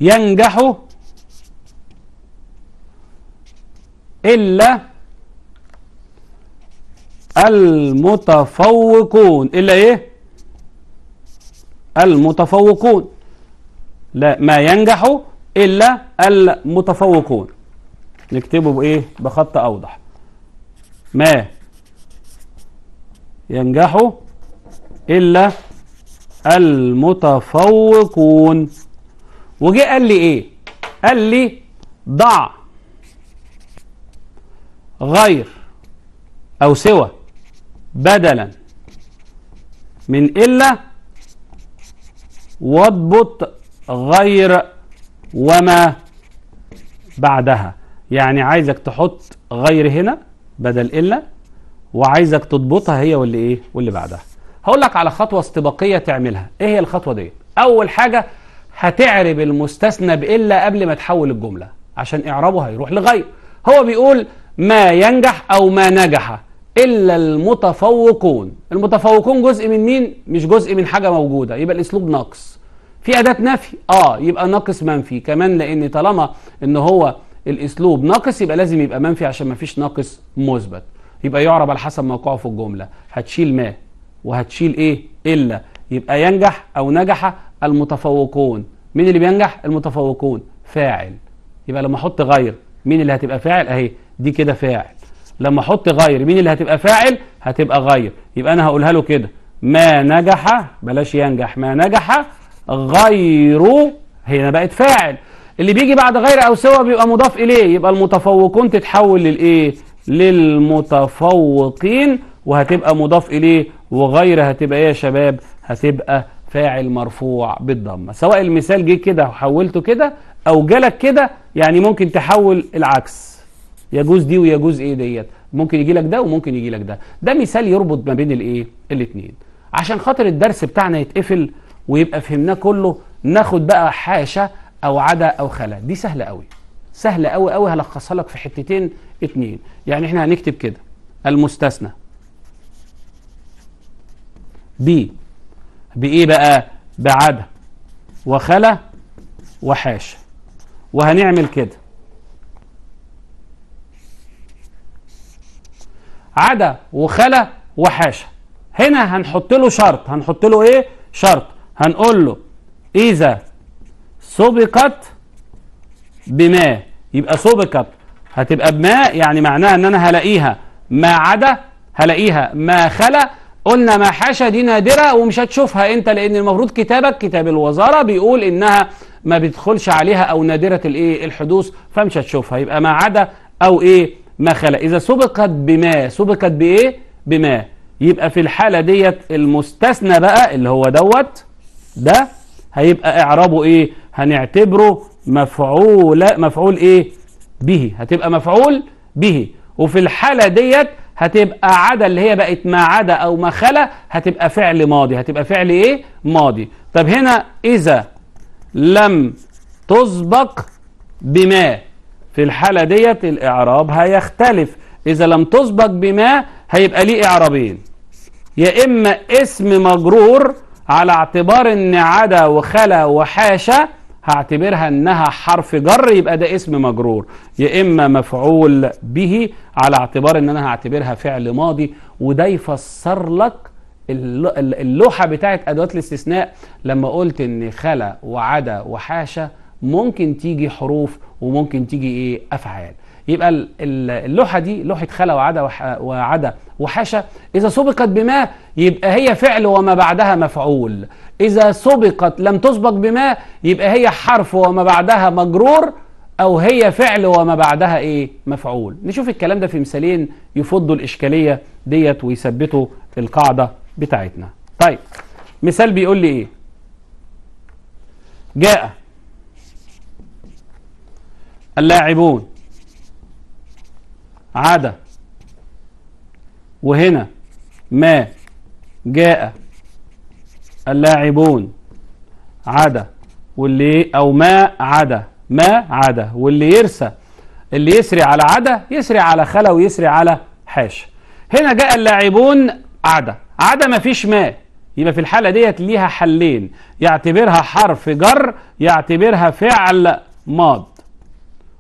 ينجح إلا المتفوقون إلا إيه المتفوقون لا ما ينجح إلا المتفوقون نكتبه بإيه بخط أوضح ما ينجح إلا المتفوقون وجه قال لي إيه قال لي ضع غير أو سوى بدلا من إلا واضبط غير وما بعدها يعني عايزك تحط غير هنا بدل إلا وعايزك تضبطها هي واللي إيه واللي بعدها هقول لك على خطوة استباقية تعملها إيه هي الخطوة دي أول حاجة هتعرب المستثنى بإلا قبل ما تحول الجملة عشان إعرابه هيروح لغير هو بيقول ما ينجح أو ما نجح إلا المتفوقون المتفوقون جزء من مين مش جزء من حاجة موجودة يبقى الأسلوب ناقص في أداة نفي آه يبقى ناقص منفي كمان لأن طالما إن هو الأسلوب ناقص يبقى لازم يبقى منفي عشان ما فيش ناقص مثبت يبقى يعرب على حسب موقعه في الجملة هتشيل ما وهتشيل إيه إلا يبقى ينجح أو نجح المتفوقون مين اللي بينجح المتفوقون فاعل يبقى لما احط غير مين اللي هتبقى فاعل اهي دي كده فاعل لما احط غير مين اللي هتبقى فاعل هتبقى غير يبقى انا هقولها له كده ما نجح بلاش ينجح ما نجح غير هنا بقت فاعل اللي بيجي بعد غير او سوى بيبقى مضاف اليه يبقى المتفوقون تتحول للايه للمتفوقين وهتبقى مضاف اليه وغير هتبقى ايه يا شباب هتبقى فاعل مرفوع بالضمه سواء المثال جه كده وحولته كده او جالك كده يعني ممكن تحول العكس يجوز دي ويجوز ايه ديت ممكن يجي لك ده وممكن يجي لك ده ده مثال يربط ما بين الايه الاثنين عشان خاطر الدرس بتاعنا يتقفل ويبقى فهمناه كله ناخد بقى حاشا او عدا او خلا دي سهله قوي سهله قوي قوي هلخصها لك في حتتين اتنين يعني احنا هنكتب كده المستثنى ب بايه بقى بعدا وخلا وحاشا وهنعمل كده عدا وخلا وحاشا هنا هنحط له شرط هنحط له ايه شرط هنقول له إذا سبقت بماء يبقى سبقت هتبقى بماء يعني معناها ان انا هلاقيها ما عدا هلاقيها ما خلا قلنا ما حاشا دي نادره ومش هتشوفها انت لان المفروض كتابك كتاب الوزاره بيقول انها ما بيدخلش عليها او نادره الايه الحدوث فمش هتشوفها يبقى ما عدا او ايه ما خلا اذا سبقت بما سبقت بايه بما يبقى في الحاله ديت المستثنى بقى اللي هو دوت ده هيبقى اعرابه ايه هنعتبره مفعول مفعول ايه به هتبقى مفعول به وفي الحالة ديت هتبقى عدا اللي هي بقت ما عدا أو ما خلا هتبقى فعل ماضي هتبقى فعل إيه؟ ماضي طب هنا إذا لم تسبق بما في الحالة ديت الإعراب هيختلف إذا لم تسبق بما هيبقى ليه إعرابين يا إما اسم مجرور على اعتبار ان عدا وخلا وحاشا هعتبرها انها حرف جر يبقى ده اسم مجرور يا اما مفعول به على اعتبار ان انا هعتبرها فعل ماضي وده يفسر لك اللوحه بتاعت ادوات الاستثناء لما قلت ان خلا وعدا وحاشا ممكن تيجي حروف وممكن تيجي ايه افعال يبقى اللوحه دي لوحه خلا وعدا وعدا وحاشا إذا سبقت بما يبقى هي فعل وما بعدها مفعول إذا سبقت لم تسبق بما يبقى هي حرف وما بعدها مجرور أو هي فعل وما بعدها إيه مفعول نشوف الكلام ده في مثالين يفضوا الإشكالية ديت ويثبتوا القاعدة بتاعتنا طيب مثال بيقول لي إيه جاء اللاعبون عادة وهنا ما جاء اللاعبون عدا واللي او ما عدا ما عدا واللي يرسى اللي يسري على عدا يسري على خلا ويسري على حاشا هنا جاء اللاعبون عدا عدا ما فيش ما يبقى في الحالة ديت ليها حلين يعتبرها حرف جر يعتبرها فعل ماض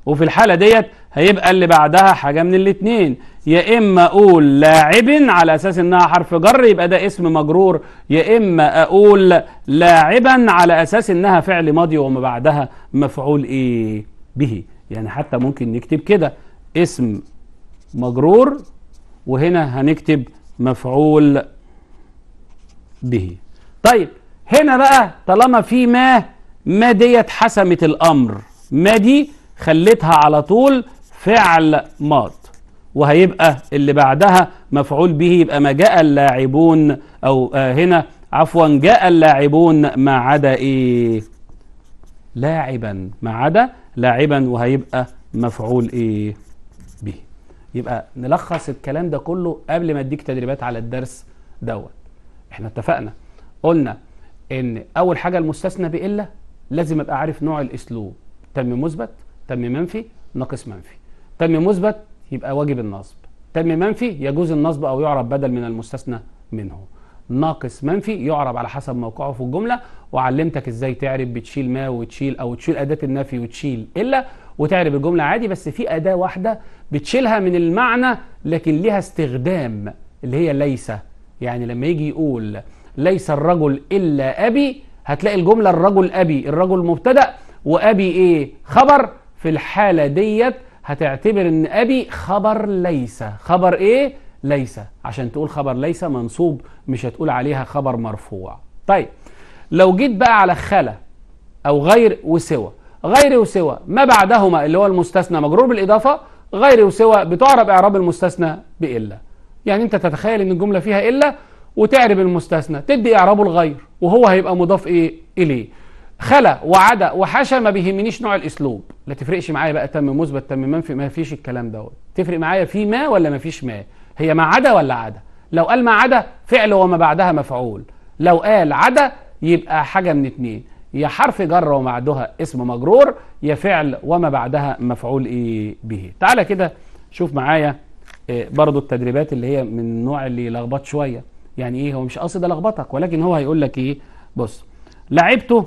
وفي الحالة ديت هيبقى اللي بعدها حاجة من الاثنين يا إما أقول لاعب على أساس إنها حرف جر يبقى ده اسم مجرور يا إما أقول لاعبا على أساس إنها فعل ماضي وما بعدها مفعول إيه به يعني حتى ممكن نكتب كده اسم مجرور وهنا هنكتب مفعول به طيب هنا بقى طالما في ما ما ديت حسمت الأمر ما دي خلتها على طول فعل ماضي وهيبقى اللي بعدها مفعول به يبقى ما جاء اللاعبون أو آه هنا عفوا جاء اللاعبون ما عدا إيه لاعبا ما عدا لاعبا وهيبقى مفعول إيه به يبقى نلخص الكلام ده كله قبل ما اديك تدريبات على الدرس دوت احنا اتفقنا قلنا ان اول حاجه المستثنى بالا لازم ابقى عارف نوع الاسلوب تم مثبت تم منفي ناقص منفي تم مثبت يبقى واجب النصب تم منفي يجوز النصب أو يعرب بدل من المستثنى منه ناقص منفي يعرب على حسب موقعه في الجملة وعلمتك ازاي تعرب بتشيل ما وتشيل او تشيل اداة النفي وتشيل الا وتعرب الجملة عادي بس في اداة واحدة بتشيلها من المعنى لكن ليها استخدام اللي هي ليس يعني لما يجي يقول ليس الرجل الا ابي هتلاقي الجملة الرجل ابي الرجل مبتدأ وابي ايه خبر في الحالة ديت هتعتبر ان ابي خبر ليس خبر ايه ليس عشان تقول خبر ليس منصوب مش هتقول عليها خبر مرفوع طيب لو جيت بقى على خلا او غير وسوى غير وسوى ما بعدهما اللي هو المستثنى مجرور بالاضافه غير وسوى بتعرب اعراب المستثنى بالا يعني انت تتخيل ان الجمله فيها الا وتعرب المستثنى تدي اعرابه الغير وهو هيبقى مضاف ايه اليه خلا وعدا وحشى ما بيهمنيش نوع الاسلوب لا تفرقش معايا بقى تم مثبت تم منفي ما فيش الكلام دوت تفرق معايا في ما ولا ما فيش ما هي ما عدا ولا عدا لو قال ما عدا فعل وما بعدها مفعول لو قال عدا يبقى حاجه من اتنين يا حرف جر وما بعدها اسم مجرور يا فعل وما بعدها مفعول ايه به تعالى كده شوف معايا آه، برضو التدريبات اللي هي من النوع اللي يلخبط شويه يعني ايه هو مش قاصد الخبطك ولكن هو هيقول لك ايه بص لعبته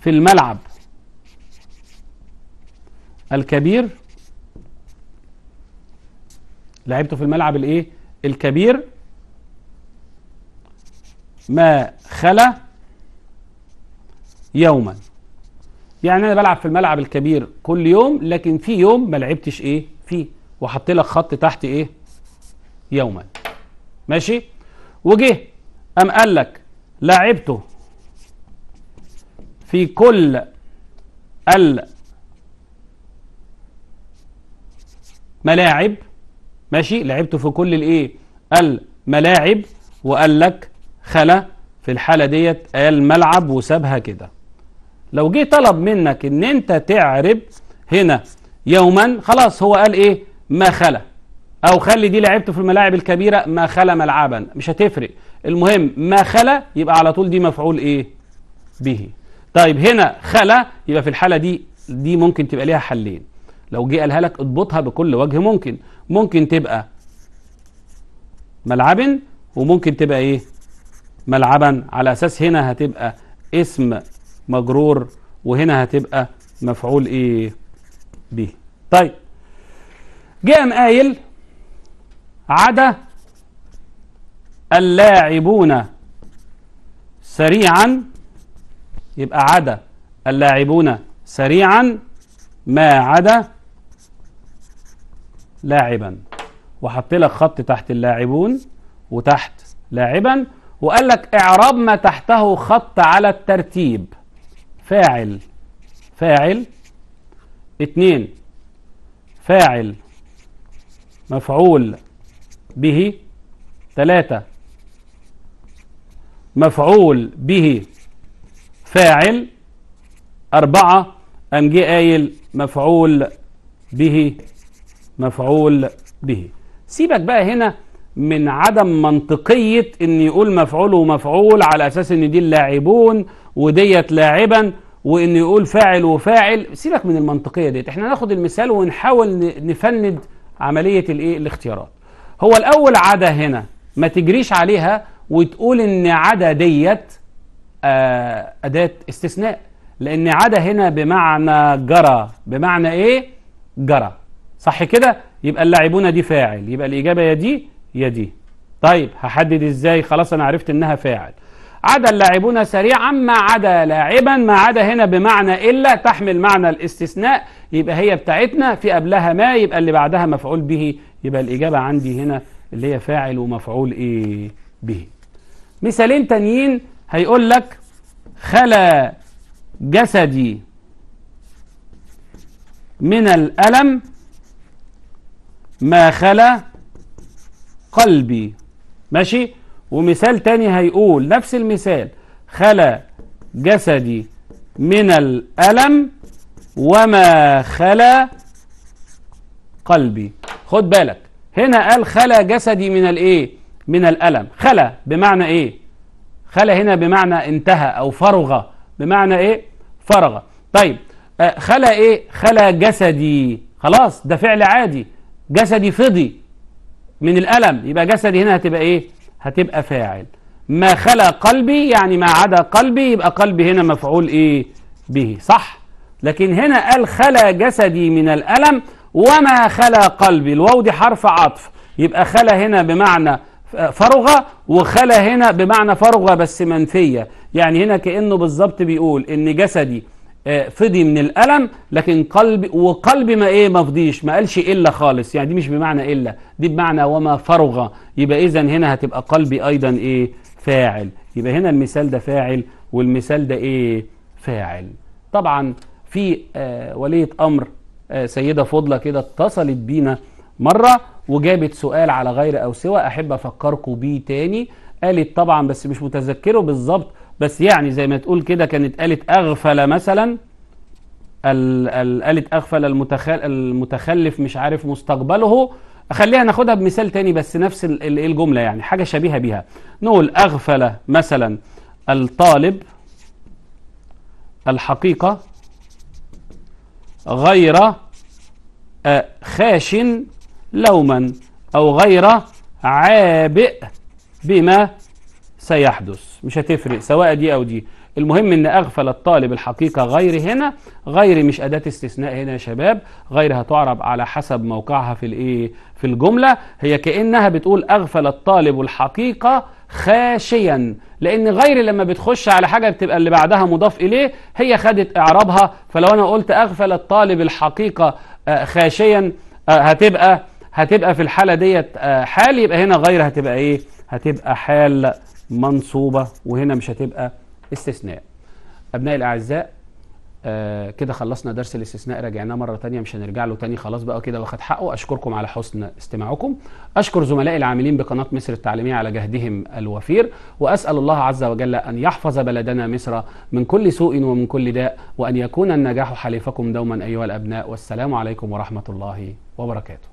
في الملعب الكبير لعبته في الملعب الايه الكبير ما خلا يوما يعني انا بلعب في الملعب الكبير كل يوم لكن في يوم ما لعبتش ايه فيه وحط لك خط تحت ايه يوما ماشي وجه قام قال لك لعبته في كل الملاعب ماشي لعبته في كل الايه الملاعب وقال لك خلا في الحاله ديت آية الملعب وسابها كده لو جه طلب منك ان انت تعرب هنا يوما خلاص هو قال ايه ما خلا او خلي دي لعبته في الملاعب الكبيره ما خلا ملعبا مش هتفرق المهم ما خلا يبقى على طول دي مفعول ايه به طيب هنا خلا يبقى في الحالة دي دي ممكن تبقى ليها حلين لو جه قالها لك اضبطها بكل وجه ممكن ممكن تبقى ملعب وممكن تبقى ايه ملعبا على اساس هنا هتبقى اسم مجرور وهنا هتبقى مفعول ايه به طيب جه ام قايل عدا اللاعبون سريعا يبقى عدا اللاعبون سريعا ما عدا لاعبا وحط لك خط تحت اللاعبون وتحت لاعبا وقال لك اعراب ما تحته خط على الترتيب فاعل فاعل اتنين فاعل مفعول به ثلاثة مفعول به فاعل أربعة أم جه قايل مفعول به مفعول به سيبك بقى هنا من عدم منطقية ان يقول مفعول ومفعول على اساس ان دي اللاعبون وديت لاعبا وان يقول فاعل وفاعل سيبك من المنطقية ديت احنا ناخد المثال ونحاول نفند عملية الايه الاختيارات هو الاول عدا هنا ما تجريش عليها وتقول ان عدا ديت آه، أداة استثناء لأن عدا هنا بمعنى جرى بمعنى إيه؟ جرى صح كده؟ يبقى اللاعبون دي فاعل يبقى الإجابة يا دي يا دي طيب هحدد إزاي؟ خلاص أنا عرفت إنها فاعل عدا اللاعبون سريعا ما عدا لاعبا ما عدا هنا بمعنى إلا تحمل معنى الاستثناء يبقى هي بتاعتنا في قبلها ما يبقى اللي بعدها مفعول به يبقى الإجابة عندي هنا اللي هي فاعل ومفعول إيه به مثالين تانيين هيقول لك خلا جسدي من الألم ما خلا قلبي ماشي ومثال تاني هيقول نفس المثال خلا جسدي من الألم وما خلا قلبي خد بالك هنا قال خلا جسدي من الايه من الألم خلا بمعنى ايه خلى هنا بمعنى انتهى أو فرغ بمعنى إيه فرغ طيب آه، خلى إيه خلى جسدي خلاص ده فعل عادي جسدي فضي من الألم يبقى جسدي هنا هتبقى إيه هتبقى فاعل ما خلى قلبي يعني ما عدا قلبي يبقى قلبي هنا مفعول إيه به صح لكن هنا قال خلى جسدي من الألم وما خلى قلبي الواو دي حرف عطف يبقى خلى هنا بمعنى فرغة وخلى هنا بمعنى فرغة بس منفية يعني هنا كأنه بالظبط بيقول إن جسدي آه، فضي من الألم لكن قلبي وقلبي ما إيه ما فضيش ما قالش إلا خالص يعني دي مش بمعنى إلا دي بمعنى وما فرغة يبقى إذا هنا هتبقى قلبي أيضا إيه فاعل يبقى هنا المثال ده فاعل والمثال ده إيه فاعل طبعا في آه، ولية أمر آه، سيدة فضلة كده اتصلت بينا مرة وجابت سؤال على غير أو سوى أحب أفكركم بيه تاني قالت طبعا بس مش متذكره بالظبط بس يعني زي ما تقول كده كانت قالت أغفل مثلا قالت أغفل المتخل المتخلف مش عارف مستقبله خليها ناخدها بمثال تاني بس نفس الجملة يعني حاجة شبيهة بيها نقول أغفل مثلا الطالب الحقيقة غير آه، خاشن لوما أو غير عابئ بما سيحدث مش هتفرق سواء دي أو دي المهم ان اغفل الطالب الحقيقة غير هنا غير مش اداة استثناء هنا يا شباب غير هتعرب على حسب موقعها في الايه في الجملة هي كأنها بتقول اغفل الطالب الحقيقة خاشيا لان غير لما بتخش على حاجة بتبقى اللي بعدها مضاف اليه هي خدت اعرابها فلو انا قلت اغفل الطالب الحقيقة آه، خاشيا آه، هتبقى هتبقى في الحالة ديت آه، حال يبقى هنا غير هتبقى ايه هتبقى حال منصوبة وهنا مش هتبقى استثناء أبنائي الأعزاء آه كده خلصنا درس الاستثناء رجعناه مرة تانية مش هنرجع له تاني خلاص بقى كده واخد حقه أشكركم على حسن استماعكم أشكر زملائي العاملين بقناة مصر التعليمية على جهدهم الوفير وأسأل الله عز وجل أن يحفظ بلدنا مصر من كل سوء ومن كل داء وأن يكون النجاح حليفكم دوما أيها الأبناء والسلام عليكم ورحمة الله وبركاته